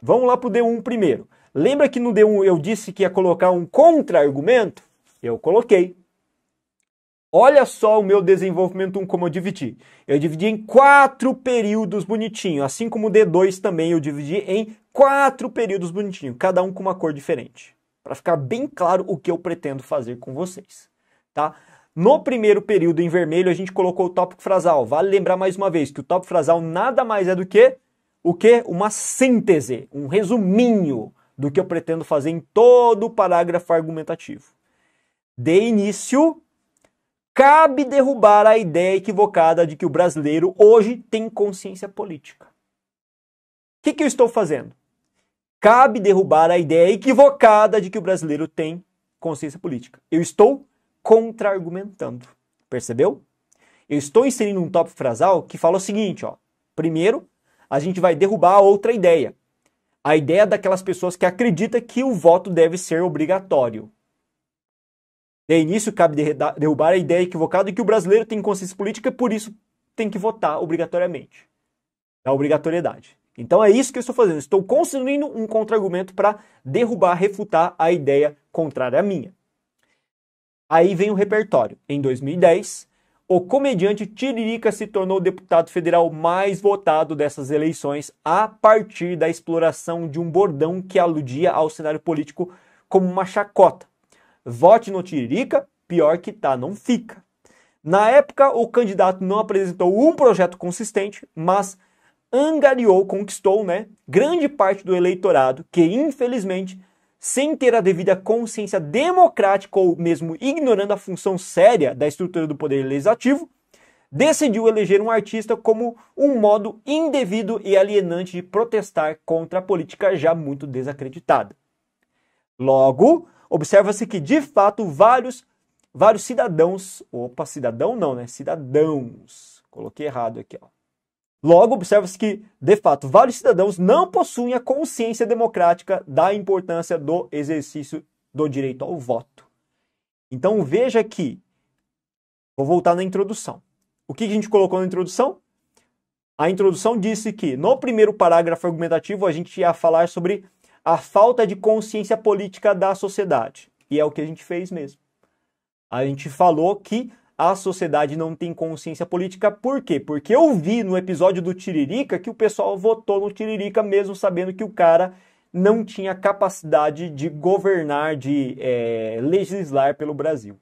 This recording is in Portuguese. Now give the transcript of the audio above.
Vamos lá para o D1 primeiro. Lembra que no D1 eu disse que ia colocar um contra-argumento? Eu coloquei. Olha só o meu desenvolvimento 1 como eu dividi. Eu dividi em quatro períodos bonitinho, assim como o D2 também eu dividi em quatro períodos bonitinho, cada um com uma cor diferente, para ficar bem claro o que eu pretendo fazer com vocês, tá? No primeiro período em vermelho, a gente colocou o tópico frasal. Vale lembrar mais uma vez que o tópico frasal nada mais é do que o que? Uma síntese, um resuminho do que eu pretendo fazer em todo o parágrafo argumentativo. De início, cabe derrubar a ideia equivocada de que o brasileiro hoje tem consciência política. O que, que eu estou fazendo? Cabe derrubar a ideia equivocada de que o brasileiro tem consciência política. Eu estou contra-argumentando. Percebeu? Eu estou inserindo um top frasal que fala o seguinte, ó. Primeiro, a gente vai derrubar a outra ideia. A ideia daquelas pessoas que acreditam que o voto deve ser obrigatório. De início, cabe derrubar a ideia equivocada de que o brasileiro tem consciência política, e por isso tem que votar obrigatoriamente. a obrigatoriedade. Então é isso que eu estou fazendo. Estou construindo um contra-argumento para derrubar, refutar a ideia contrária à minha. Aí vem o repertório. Em 2010, o comediante Tiririca se tornou o deputado federal mais votado dessas eleições a partir da exploração de um bordão que aludia ao cenário político como uma chacota. Vote no Tiririca, pior que tá, não fica. Na época, o candidato não apresentou um projeto consistente, mas angariou, conquistou, né, grande parte do eleitorado que infelizmente sem ter a devida consciência democrática ou mesmo ignorando a função séria da estrutura do poder legislativo, decidiu eleger um artista como um modo indevido e alienante de protestar contra a política já muito desacreditada. Logo, observa-se que de fato vários vários cidadãos, opa, cidadão não, né? Cidadãos. Coloquei errado aqui, ó. Logo, observa-se que, de fato, vários cidadãos não possuem a consciência democrática da importância do exercício do direito ao voto. Então, veja que, vou voltar na introdução. O que a gente colocou na introdução? A introdução disse que, no primeiro parágrafo argumentativo, a gente ia falar sobre a falta de consciência política da sociedade. E é o que a gente fez mesmo. A gente falou que a sociedade não tem consciência política. Por quê? Porque eu vi no episódio do Tiririca que o pessoal votou no Tiririca mesmo sabendo que o cara não tinha capacidade de governar, de é, legislar pelo Brasil.